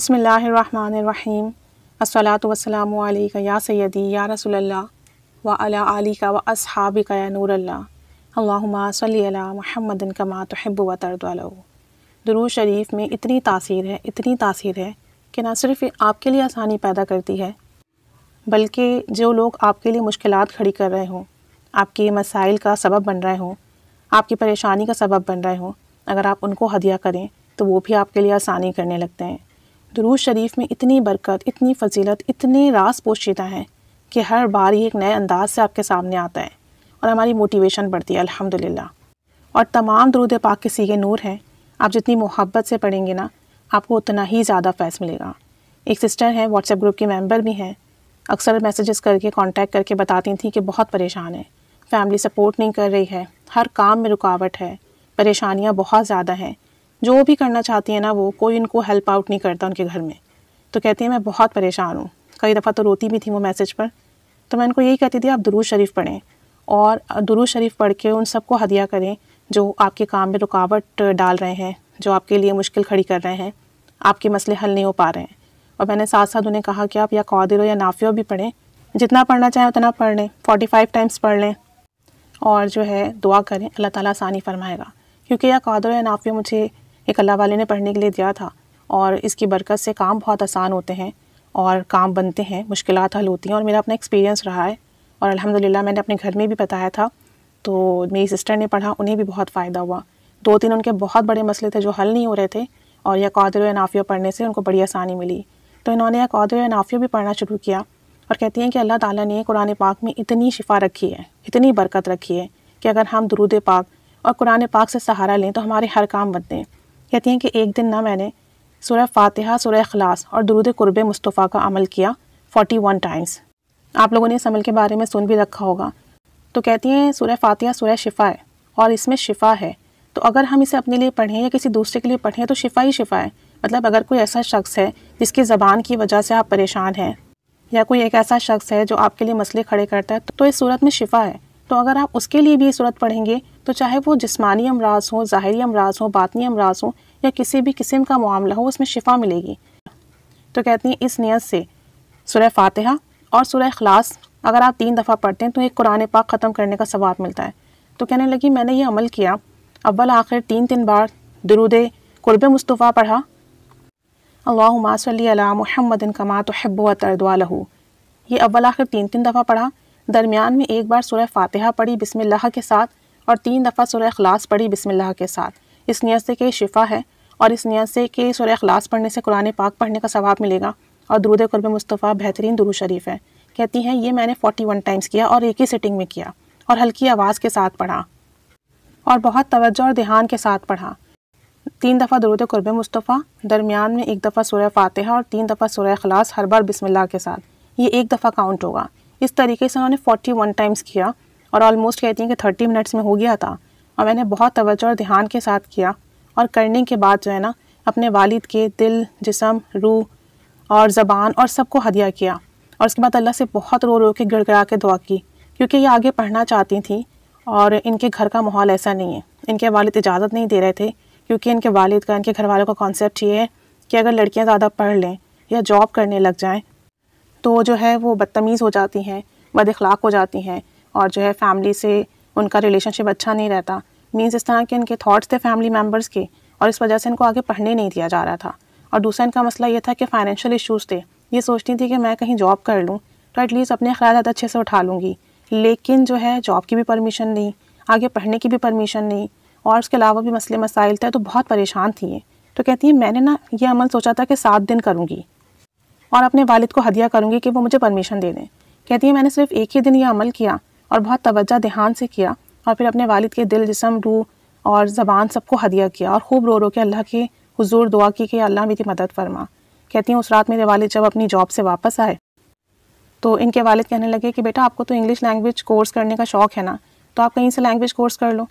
बसमीम असलात वसलाम या सैदी या रसोल्ला व अला आली का व असहाबी का नूरल्ला अल्लाहुम्मा सल्ली महमदन कमा व तरद दरूज शरीफ में इतनी तासीर है इतनी तासीर है कि ना सिर्फ आपके लिए आसानी पैदा करती है बल्कि जो लोग आपके लिए मुश्किल खड़ी कर रहे हों आपके मसाइल का सबब बन रहे हों आपकी परेशानी का सबब बन रहे हों अगर आप उनको हदिया करें तो वो भी आपके लिए आसानी करने लगते हैं दरूज शरीफ में इतनी बरकत इतनी फजीलत इतनी रास पोशीदा है कि हर बार ये एक नए अंदाज से आपके सामने आता है और हमारी मोटिवेशन बढ़ती है अल्हम्दुलिल्लाह और तमाम दरूद पाक के सीगे नूर हैं आप जितनी मोहब्बत से पढ़ेंगे ना आपको उतना ही ज़्यादा फैस मिलेगा एक सिस्टर हैं व्हाट्सएप ग्रुप की मेम्बर भी हैं अक्सर मैसेजेस करके कॉन्टैक्ट करके बताती थी कि बहुत परेशान है फैमिली सपोर्ट नहीं कर रही है हर काम में रुकावट है परेशानियाँ बहुत ज़्यादा हैं जो भी करना चाहती है ना वो कोई उनको हेल्प आउट नहीं करता उनके घर में तो कहती है मैं बहुत परेशान हूँ कई दफ़ा तो रोती भी थी वो मैसेज पर तो मैं उनको यही कहती थी आप दुरूज शरीफ पढ़ें और दुरूज शरीफ पढ़ के उन सबको हदिया करें जो आपके काम में रुकावट डाल रहे हैं जो आपके लिए मुश्किल खड़ी कर रहे हैं आपके मसले हल नहीं हो पा रहे हैं और मैंने साथ साथ उन्हें कहा कि आप या कौदिर या नाफियो भी पढ़ें जितना पढ़ना चाहें उतना पढ़ लें फोर्टी फाइव टाइम्स पढ़ लें और जो है दुआ करें अल्लाह ताला आसानी फरमाएगा क्योंकि या कौदिर या नाफियो मुझे एक अल्लाह वाले ने पढ़ने के लिए दिया था और इसकी बरकत से काम बहुत आसान होते हैं और काम बनते हैं मुश्किल हल होती हैं और मेरा अपना एक्सपीरियंस रहा है और अलहमदिल्ला मैंने अपने घर में भी बताया था तो मेरी सिस्टर ने पढ़ा उन्हें भी बहुत फ़ायदा हुआ दो तीन उनके बहुत बड़े मसले थे जो हल नहीं हो रहे थे और यह कौदर नाफिया पढ़ने से उनको बड़ी आसानी मिली तो इन्होंने यह कौदर नाफिया भी पढ़ना शुरू किया और कहती हैं कि अल्लाह ताला ने कुरान पाक में इतनी शिफा रखी है इतनी बरकत रखी है कि अगर हम दरूद पाक और कुरान पाक से सहारा लें तो हमारे हर काम बनते हैं कहती हैं कि एक दिन ना मैंने सूर्य फातिहा सूर्य अखलास और दरूद कुरब मुस्तफ़ा का अमल किया फोटी वन टाइम्स आप लोगों ने इस अमल के बारे में सुन भी रखा होगा तो कहती हैं सूर्य फातिहा सूर्य शिफ़ा है और इसमें शिफ़ा है तो अगर हम इसे अपने लिए पढ़ें या किसी दूसरे के लिए पढ़ें तो शिफ़ा ही शिफ़ा है मतलब अगर कोई ऐसा शख्स है जिसकी ज़बान की वजह से आप परेशान हैं या कोई एक ऐसा शख्स है जो आपके लिए मसले खड़े करता है तो इस सूरत में शिफ़ा है तो अगर आप उसके लिए भी ये सूरत पढ़ेंगे तो चाहे वो जिसमानी अमराज हो ज़ाहरी अमराज हो बातनी अमराज हो या किसी भी किस्म का मामला हो उसमें शिफा मिलेगी तो कहती हैं इस नीयत से सुरह फातहा और सुरह अखलास अगर आप तीन दफ़ा पढ़ते हैं तो एक कुरान पाक ख़त्म करने का सवाब मिलता है तो कहने लगी मैंने ये अमल किया अव्वल आखिर तीन तीन बार दरुद कुरब मुस्तफ़ा पढ़ा अल्लाह मासल महमदिन कमा तो हब्ब तरदवा लहू ये अव्वल आखिर तीन तीन दफ़ा पढ़ा दरमियान में एक बार सुरह फातिहा पढ़ी बिसमिल्लाह के साथ और तीन दफ़ा सुरह अखलास पढ़ी बिसमिल्लाह के साथ इस नियत से कि शिफा है और इस नियत से कि सुरह अखलास पढ़ने से कुरान पाक पढ़ने का सवाब मिलेगा और दरूद कुरब मुस्तफ़ा बेहतरीन दुरु शरीफ है कहती हैं ये मैंने वन टाइम्स किया और एक ही सिटिंग में किया और हल्की आवाज़ के साथ पढ़ा और बहुत तवज्जो और ध्यान के साथ पढ़ा तीन दफ़ा दरूद कुरब मुस्तफ़ा दरमियान में एक दफ़ा सुरह फातिहा और तीन दफ़ा सुरह अखलास हर बार बिसमिल्ला के साथ ये एक दफ़ा काउंट होगा इस तरीके से उन्होंने फोर्टी वन टाइम्स किया और ऑलमोस्ट कहती हैं कि थर्टी मिनट्स में हो गया था और मैंने बहुत तवज्जो और ध्यान के साथ किया और करने के बाद जो है ना अपने वालिद के दिल जिसम रूह और ज़बान और सबको हदिया किया और उसके बाद अल्लाह से बहुत रो रो के गड़गड़ा के दुआ की क्योंकि ये आगे पढ़ना चाहती थी और इनके घर का माहौल ऐसा नहीं है इनके वालिद इजाज़त नहीं दे रहे थे क्योंकि इनके वालिद का इनके घर वालों का कॉन्सेप्ट ये है कि अगर लड़कियाँ ज़्यादा पढ़ लें या जॉब करने लग जाएँ तो जो है वो बदतमीज़ हो जाती हैं बद अखलाक हो जाती हैं और जो है फैमिली से उनका रिलेशनशिप अच्छा नहीं रहता मीन्स इस तरह के इनके थाट्स थे फैमिली मेम्बर्स के और इस वजह से इनको आगे पढ़ने नहीं दिया जा रहा था और दूसरा इनका मसला ये था कि फ़ाइनेंशियल इशूज़ थे ये सोचती थी कि मैं कहीं जॉब कर लूँ तो एटलीस्ट अपने अखराज अच्छे से उठा लूँगी लेकिन जो है जॉब की भी परमिशन नहीं आगे पढ़ने की भी परमिशन नहीं और उसके अलावा भी मसले मसाइल थे तो बहुत परेशान थी ये तो कहती है मैंने ना ये अमल सोचा था कि सात दिन करूँगी और अपने वालिद को हदिया करूँगी कि वो मुझे परमिशन दे दें कहती है मैंने सिर्फ एक ही दिन यह अमल किया और बहुत तवज्जा ध्यान से किया और फिर अपने वालिद के दिल जिसम रू और ज़बान सबको हदिया किया और खूब रो रो के अल्लाह के हज़ूर दुआ की कि अल्लाह मेरी मदद फरमा कहती हैं उस रात मेरे वालिद जब अपनी जॉब से वापस आए तो इनके वालिद कहने लगे कि बेटा आपको तो इंग्लिश लैंग्वेज कोर्स करने का शौक़ है ना तो आप कहीं से लैंग्वेज कोर्स कर लो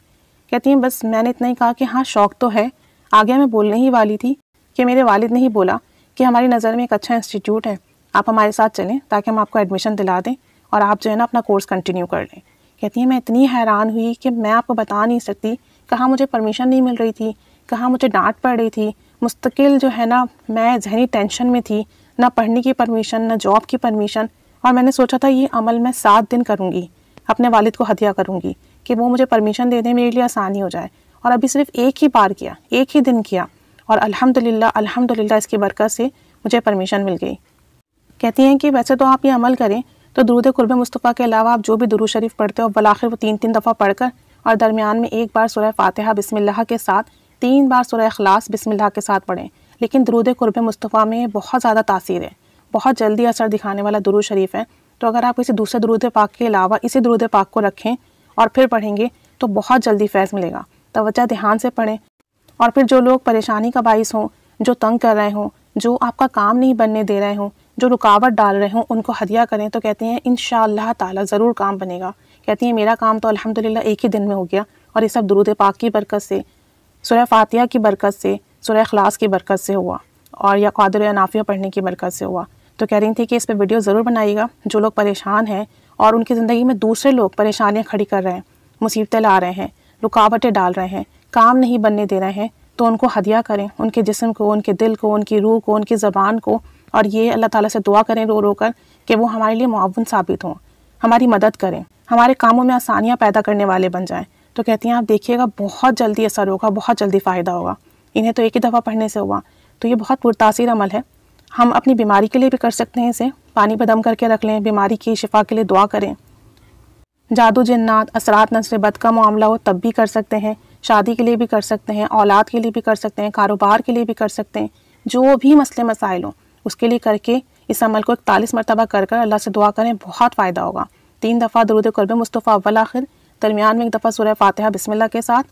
कहती हैं बस मैंने इतना ही कहा कि हाँ शौक़ तो है आगे मैं बोलने ही वाली थी कि मेरे वालिद ने ही बोला कि हमारी नज़र में एक अच्छा इंस्टीट्यूट है आप हमारे साथ चलें ताकि हम आपको एडमिशन दिला दें और आप जो है ना अपना कोर्स कंटिन्यू कर लें कहती हैं मैं इतनी हैरान हुई कि मैं आपको बता नहीं सकती कहाँ मुझे परमिशन नहीं मिल रही थी कहाँ मुझे डांट पड़ रही थी मुस्तकिल जो है ना मैं जहनी टेंशन में थी ना पढ़ने की परमिशन ना जॉब की परमिशन और मैंने सोचा था ये अमल मैं सात दिन करूँगी अपने वालिद को हत्या करूँगी कि वो मुझे परमिशन दे दें मेरे लिए आसानी हो जाए और अभी सिर्फ एक ही बार किया एक ही दिन किया और अल्हम्दुलिल्लाह अल्हम्दुलिल्लाह इसकी बरकत से मुझे परमिशन मिल गई कहती हैं कि वैसे तो आप ये अमल करें तो दुरूद कुर्ब मुस्तफ़ा के अलावा आप जो भी दुरू शरीफ पढ़ते हो बलाखिर वो तीन तीन दफ़ा पढ़कर और दरमियान में एक बार सुरह फातहा बिसमिल्ला के साथ तीन बार सुरह अखलास बिसमिल्ला के साथ पढ़ें लेकिन दरूद कुरब मुस्तफ़ा में बहुत ज़्यादा तासीर है बहुत जल्दी असर दिखाने वाला दुरू शरीफ है तो अगर आप किसी दूसरे दुरूद पाक के अलावा इसी दुरूद पाक को रखें और फिर पढ़ेंगे तो बहुत जल्दी फैज़ मिलेगा तोज्जा ध्यान से पढ़ें और फिर जो लोग परेशानी का बायस हों जो तंग कर रहे हों जो आपका काम नहीं बनने दे रहे हों जो रुकावट डाल रहे हों उनको हदिया करें तो कहते हैं इन ताला ज़रूर काम बनेगा कहती हैं मेरा काम तो अल्हम्दुलिल्लाह एक ही दिन में हो गया और ये सब दुरूद पाक की बरकत से सुरह फातिया की बरकत से सुरह अखलास की बरकत से हुआ और या कदर नाफिया पढ़ने की बरकत से हुआ तो कह रही थी कि इस पर वीडियो ज़रूर बनाइएगा जो लोग परेशान हैं और उनकी ज़िंदगी में दूसरे लोग परेशानियाँ खड़ी कर रहे हैं मुसीबतें ला रहे हैं रुकावटें डाल रहे हैं काम नहीं बनने दे रहे हैं तो उनको हदिया करें उनके जिस्म को उनके दिल को उनकी रूह को उनकी ज़बान को और ये अल्लाह ताला से दुआ करें रो रो कर कि वो हमारे लिए मुआवन साबित हों हमारी मदद करें हमारे कामों में आसानियाँ पैदा करने वाले बन जाएँ तो कहती हैं आप देखिएगा बहुत जल्दी असर होगा बहुत जल्दी फ़ायदा होगा इन्हें तो एक ही दफ़ा पढ़ने से हुआ तो ये बहुत पुरतासर अमल है हम अपनी बीमारी के लिए भी कर सकते हैं इसे पानी पर दम करके रख लें बीमारी की शिफा के लिए दुआ करें जादू जन्नात असरात नसर बद का मामला हो तब भी कर सकते हैं शादी के लिए भी कर सकते हैं औलाद के लिए भी कर सकते हैं कारोबार के लिए भी कर सकते हैं जो भी मसले मसाइल हों उसके लिए करके इस अमल को इकतालीस मरतबा कर कर अल्लाह से दुआ करें बहुत फ़ायदा होगा तीन दफ़ा दरुद करब मुस्तफ़ा अव्वल आखिर दरमियान में एक दफ़ा सुरह फातहा बिसमिल्ला के साथ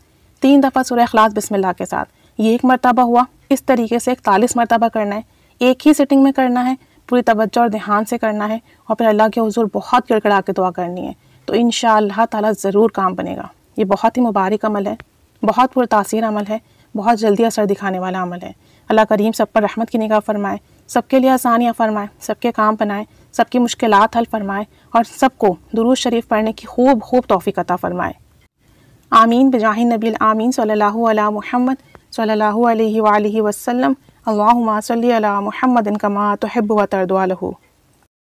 तीन दफ़ा सुरह अखलास बिसमिल्ला के साथ ये एक मरतबा हुआ इस तरीके से इकतालीस मरतबा करना है एक ही सिटिंग में करना है पूरी तवज्जो और ध्यान से करना है और फिर अल्लाह के हजूर बहुत गिड़गड़ा के दुआ करनी है तो इन ताला ज़रूर काम बनेगा ये बहुत ही मुबारक अमल है बहुत पुरतासर अमल है बहुत जल्दी असर दिखाने वाला अमल है अल्लाह करीम सब पर रहमत की निगाह फरमाए सबके लिए आसानियाँ फरमाए सबके काम बनाए सबकी मुश्किल हल फरमाए और सबको दुरूज शरीफ पढ़ने की खूब खूब तोफ़ीकता फ़रमाए आमीन बजाह नबी आमीन सल महमद सल्ला वसलम अल्लाह सल महमदिन कमा हब्ब व तरदवालहू